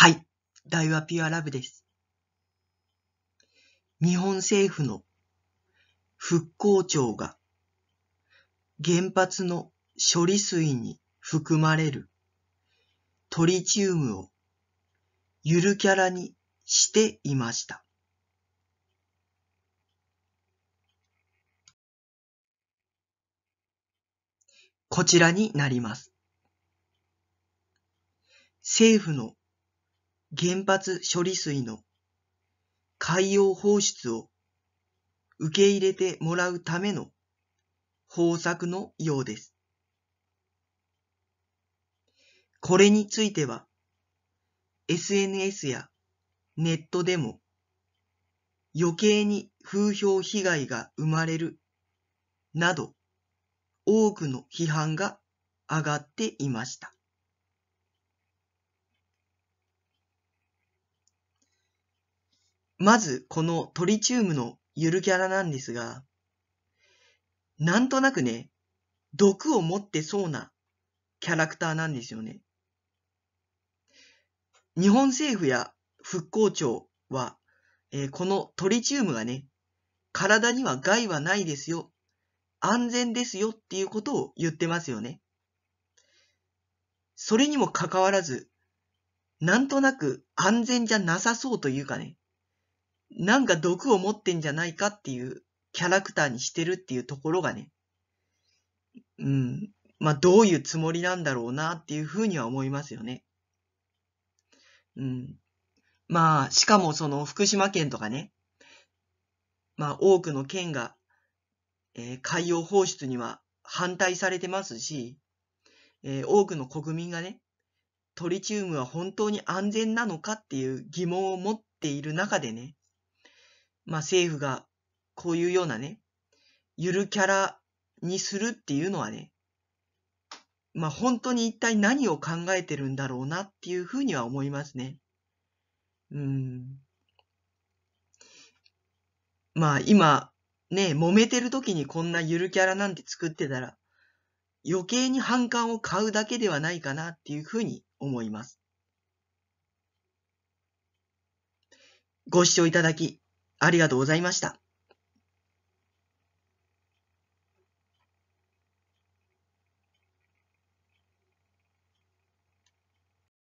はい。大和ピュアラブです。日本政府の復興庁が原発の処理水に含まれるトリチウムをゆるキャラにしていました。こちらになります。政府の原発処理水の海洋放出を受け入れてもらうための方策のようです。これについては SNS やネットでも余計に風評被害が生まれるなど多くの批判が上がっていました。まずこのトリチウムのゆるキャラなんですが、なんとなくね、毒を持ってそうなキャラクターなんですよね。日本政府や復興庁は、えー、このトリチウムがね、体には害はないですよ、安全ですよっていうことを言ってますよね。それにもかかわらず、なんとなく安全じゃなさそうというかね、なんか毒を持ってんじゃないかっていうキャラクターにしてるっていうところがね、うん、まあどういうつもりなんだろうなっていうふうには思いますよね。うん。まあ、しかもその福島県とかね、まあ多くの県が、えー、海洋放出には反対されてますし、えー、多くの国民がね、トリチウムは本当に安全なのかっていう疑問を持っている中でね、まあ、政府がこういうようなね、ゆるキャラにするっていうのはね、まあ、本当に一体何を考えてるんだろうなっていうふうには思いますね。うん。まあ今、ね、揉めてる時にこんなゆるキャラなんて作ってたら、余計に反感を買うだけではないかなっていうふうに思います。ご視聴いただき、ありがとうございました。